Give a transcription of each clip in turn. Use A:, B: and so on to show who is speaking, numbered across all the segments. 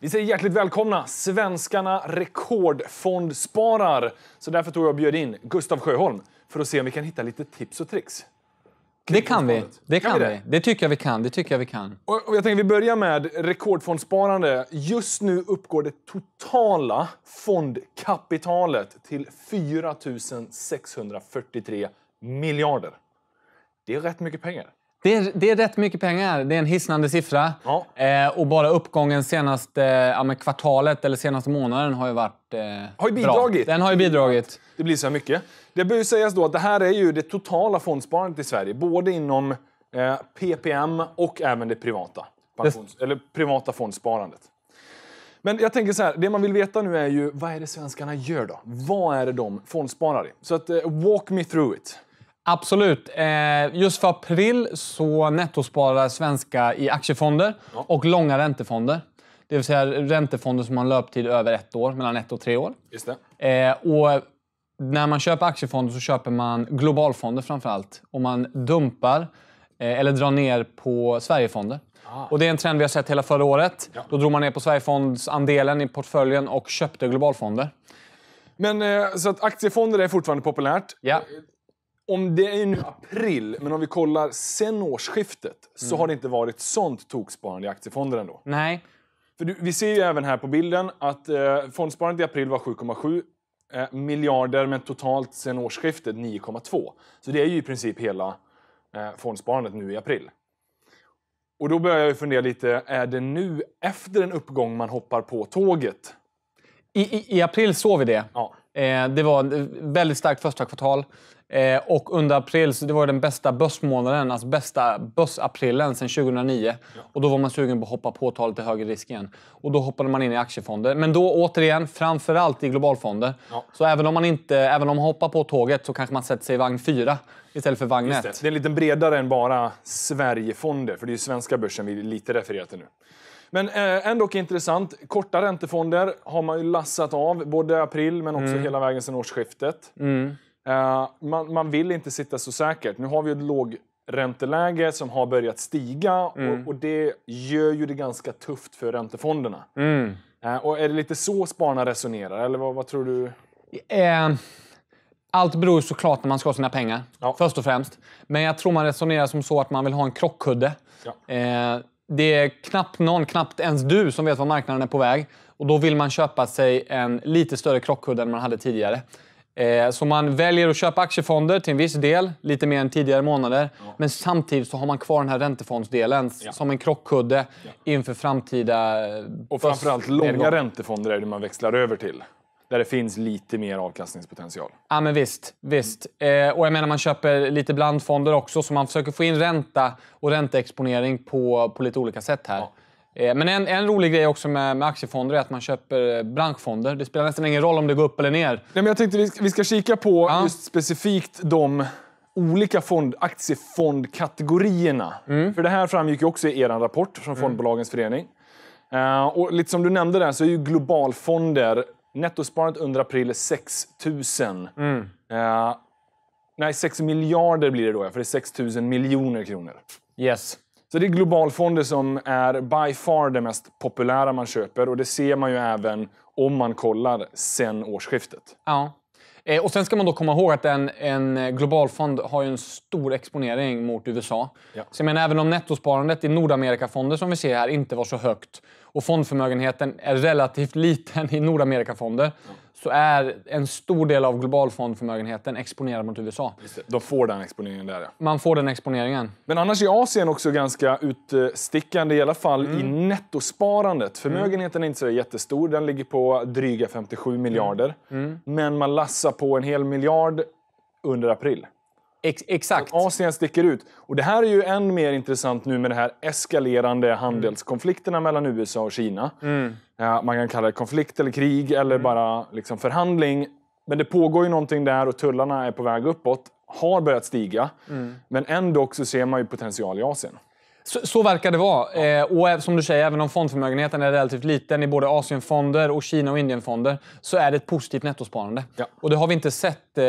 A: Vi säger hjärtligt välkomna! Svenskarna rekordfondsparar. Så därför tog jag bjöd in Gustav Sjöholm för att se om vi kan hitta lite tips och tricks. Det kan vi. Det kan, kan vi. Det?
B: det? tycker jag vi kan. Det tycker jag vi kan.
A: Och jag tänker vi börjar med rekordfondsparande. Just nu uppgår det totala fondkapitalet till 4 643 miljarder. Det är rätt mycket pengar.
B: Det är, det är rätt mycket pengar. Det är en hisnande siffra. Ja. Eh, och bara uppgången senaste
A: ja, kvartalet eller senaste månaden har ju varit
B: eh, har ju bidragit. Bra.
A: Den har ju bidragit. Det blir så här mycket. Det bör ju sägas då att det här är ju det totala fondsparandet i Sverige. Både inom eh, PPM och även det privata. Pensions, det... Eller privata fondsparandet. Men jag tänker så här, det man vill veta nu är ju vad är det svenskarna gör då? Vad är det de fondsparar i? Så att, eh, walk me through it.
B: Absolut. Eh, just för april så nettosparar svenska i aktiefonder ja. och långa räntefonder. Det vill säga räntefonder som har en löptid över ett år, mellan ett och tre år. Just det. Eh, och när man köper aktiefonder så köper man globalfonder framför allt. Och man dumpar eh, eller drar ner på Sverigefonder. Ah. Och det är en trend vi har sett hela förra året. Ja. Då drog man ner på Sverigefondsandelen i portföljen och köpte globalfonder. Men så att
A: aktiefonder är fortfarande populärt. Ja om det är nu april, men om vi kollar sen årsskiftet så mm. har det inte varit sånt toksparande i aktiefonder ändå. Nej. För du, vi ser ju även här på bilden att eh, fondsparandet i april var 7,7 eh, miljarder, men totalt sen årsskiftet 9,2. Så det är ju i princip hela eh, fondsparandet nu i april. Och då börjar jag fundera lite, är det nu efter en uppgång man hoppar på tåget? I, i, i april såg vi det. Ja. Eh, det var ett
B: väldigt starkt första kvartal. Eh, och under april så det var den bästa börsmånaden, alltså bästa börsaprilen sedan 2009. Och då var man sugen på att hoppa på talet till högre risk igen. Och då hoppade man in i aktiefonder. Men då återigen, framförallt i globalfonder. Ja. Så även om, man inte,
A: även om man hoppar på tåget så kanske man sätter sig i vagn 4 istället för vagn 1. Det. det är lite bredare än bara Sverigefonder, för det är ju svenska börsen vi lite refererar till nu. Men eh, ändå intressant. Korta räntefonder har man ju lassat av, både april men också mm. hela vägen sedan årsskiftet. Mm. Eh, man, man, vill inte sitta så säkert. Nu har vi ju ett lågränteläge som har börjat stiga mm. och, och, det gör ju det ganska tufft för räntefonderna. Mm. Eh, och är det lite så spararna resonerar, eller vad, vad tror du? Eh,
B: allt beror såklart när man ska ha sina pengar, ja. först och främst. Men jag tror man resonerar som så att man vill ha en krockkudde. Ja. Eh, det är knappt någon, knappt ens du, som vet var marknaden är på väg. Och då vill man köpa sig en lite större krockkudde än man hade tidigare. Eh, så man väljer att köpa aktiefonder till en viss del, lite mer än tidigare månader. Ja. Men samtidigt så har man kvar den här räntefondsdelen ja. som en krockkudde ja. inför framtida... Och eh, framförallt långa
A: räntefonder är det man växlar över till där det finns lite mer avkastningspotential.
B: Ja, men visst. visst. Eh, och jag menar, man köper lite blandfonder också, så man försöker få in ränta och ränteexponering på, på lite olika sätt här. Ja. Eh, men en, en rolig grej också med, med, aktiefonder är att man köper eh, branschfonder. Det spelar nästan ingen roll om det går upp eller ner. Nej,
A: men jag tänkte vi ska, vi ska kika på ja. just specifikt de olika fond, aktiefondkategorierna. Mm. För det här framgick ju också i er rapport från mm. Fondbolagens mm. förening. Uh, och lite som du nämnde där så är ju globalfonder Nettosparandet under april 6 000. Mm. Eh, nej, 6 miljarder blir det då, för det är 6 000 miljoner kronor. Yes. Så det är globalfonder som är by far det mest populära man köper och det ser man ju även om man kollar sen årsskiftet.
B: Ja. Eh, och sen ska man då komma ihåg att en, en eh, globalfond har ju en stor exponering mot USA. Ja. Så jag menar, även om nettosparandet i Nordamerikafonder som vi ser här inte var så högt och fondförmögenheten är relativt liten i Nordamerikafonder ja så är en stor del av global fondförmögenheten exponerad mot USA. De får den exponeringen där ja.
A: Man får den exponeringen. Men annars är Asien också ganska utstickande, i alla fall mm. i nettosparandet. Mm. Förmögenheten är inte så jättestor, den ligger på dryga 57 miljarder. Mm. mm. Men man lassar på en hel miljard under april. Ex exakt. Så Asien sticker ut. Och det här är ju än mer intressant nu med de här eskalerande mm. handelskonflikterna mm. mellan USA och Kina. Mm. Ja, man kan kalla det konflikt eller krig eller mm. bara liksom förhandling. Men det pågår ju någonting där och tullarna är på väg uppåt. Har börjat stiga. Mm. Men ändå så ser man ju potential i Asien.
B: Så, så, verkar det vara. Ja. Eh, och som du säger, även om fondförmögenheten är relativt liten i både Asienfonder och Kina och Indienfonder så är det ett positivt nettosparande. Ja. Och det har vi inte sett eh,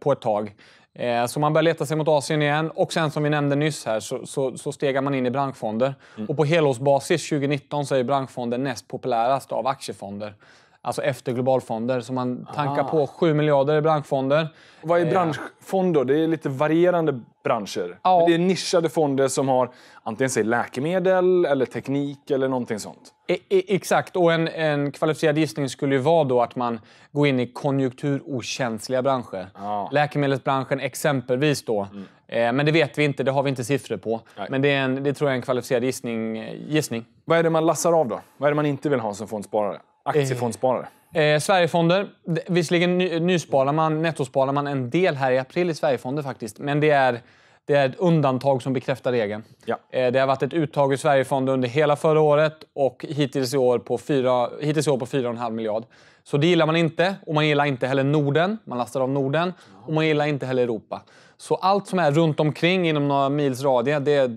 B: på ett tag. Eh, så man börjar leta sig mot Asien igen och sen som vi nämnde nyss här så, så, så stegar man in i branschfonder. Mm. Och på helårsbasis 2019 så är branschfonder näst populärast av aktiefonder. Alltså efter globalfonder. Så man tankar ah. på 7 miljarder i branschfonder.
A: Vad är eh. branschfond då? Det är lite varierande branscher. Ja. Det är nischade fonder som har antingen säg, läkemedel eller teknik eller någonting sånt. E, e exakt.
B: Och en, en kvalificerad gissning skulle ju vara då att man går in i konjunkturokänsliga branscher. Ja. Läkemedelsbranschen exempelvis då. Mm. Eh, men det vet vi inte, det har vi inte siffror på.
A: Nej. Men det, är en, det tror jag är en kvalificerad gissning, eh, gissning. Vad är det man lassar av då? Vad är det man inte vill ha som fondsparare? Aktiefondssparare.
B: Eh, eh Sverigefonder. Visserligen nysparar man, nettosparar man en del här i april i Sverigefonder faktiskt. Men det är, det är ett undantag som bekräftar regeln. Ja. Eh, det har varit ett uttag i Sverigefonder under hela förra året och hittills i år på, fyra, hittills i år på 4,5 miljard. Så det gillar man inte. Och man gillar inte heller Norden. Man lastar av Norden. Och man gillar inte heller Europa. Så allt som är runt omkring inom några mils radie, det,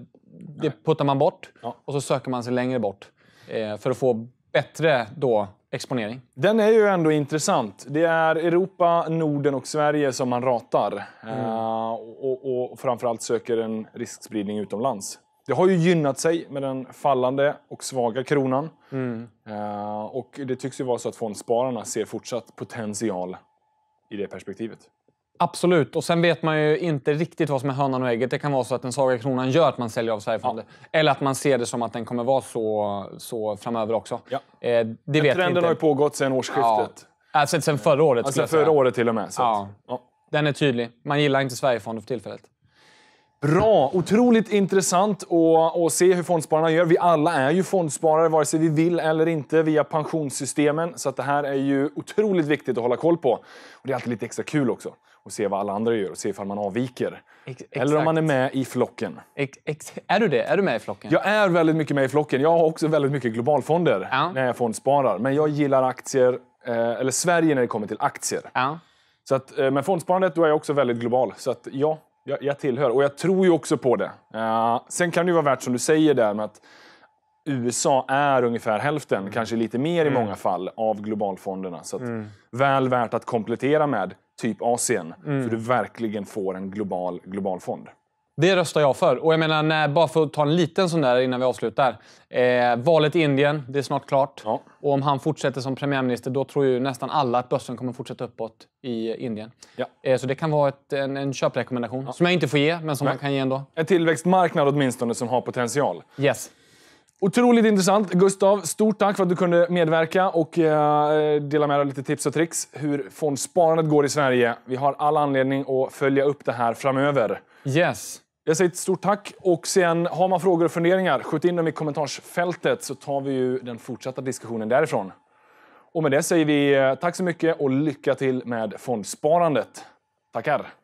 B: det puttar man bort. Ja. Och så söker man sig längre bort eh, för att få
A: bättre då exponering? Den är ju ändå intressant. Det är Europa, Norden och Sverige som man ratar. Mm. Uh, och, och framförallt söker en riskspridning utomlands. Det har ju gynnat sig med den fallande och svaga kronan. Mm. Uh, och det tycks ju vara så att fondspararna ser fortsatt potential i det perspektivet.
B: Absolut, och sen vet man ju inte riktigt vad som är hönan och ägget. Det kan vara så att den svaga kronan gör att man säljer av Sverigefonder. ja. Eller att man ser det som att den kommer vara så, så framöver också. Ja. Eh, det
A: Men vet trenden inte. har ju pågått sedan årsskiftet. Ja. Alltså sen förra
B: året. Alltså, förra året till och med. Ja. ja. Den är tydlig. Man gillar inte Sverigefonder för tillfället.
A: Bra! Otroligt intressant att se hur fondspararna gör. Vi alla är ju fondsparare, vare sig vi vill eller inte, via pensionssystemen. Så det här är ju otroligt viktigt att hålla koll på. Och Det är alltid lite extra kul också och se vad alla andra gör och se ifall man avviker. Ex exakt. Eller om man är med i flocken. Ex är du det? Är du med i flocken? Jag är väldigt mycket med i flocken. Jag har också väldigt mycket globalfonder ja. när jag fondsparar. Men jag gillar aktier, eh, eller Sverige när det kommer till aktier. Ja. Så att, eh, men fondsparandet, då är jag också väldigt global. Så att, ja, jag, jag tillhör. Och jag tror ju också på det. Uh, sen kan det ju vara värt, som du säger där, med att USA är ungefär hälften, mm. kanske lite mer i mm. många fall, av globalfonderna. Så att, mm. väl värt att komplettera med typ Asien. Mm. Så du verkligen får en global, global fond.
B: Det röstar jag för. Och jag menar, när, bara för att ta en liten sån där innan vi avslutar. Eh, valet i Indien, det är snart klart. Ja. Och om han fortsätter som premiärminister, då tror ju nästan alla att börsen kommer fortsätta uppåt i Indien. Ja. Eh, så det kan vara ett, en, en köprekommendation, ja. som jag inte
A: får ge, men som Nej. man kan ge ändå. En tillväxtmarknad åtminstone som har potential. Yes. Otroligt intressant. Gustav, stort tack för att du kunde medverka och eh, dela med dig av lite tips och tricks hur fondsparandet går i Sverige. Vi har all anledning att följa upp det här framöver. Yes. Jag säger ett stort tack och sen har man frågor och funderingar, skjut in dem i kommentarsfältet så tar vi ju den fortsatta diskussionen därifrån. Och med det säger vi eh, tack så mycket och lycka till med fondsparandet. Tackar!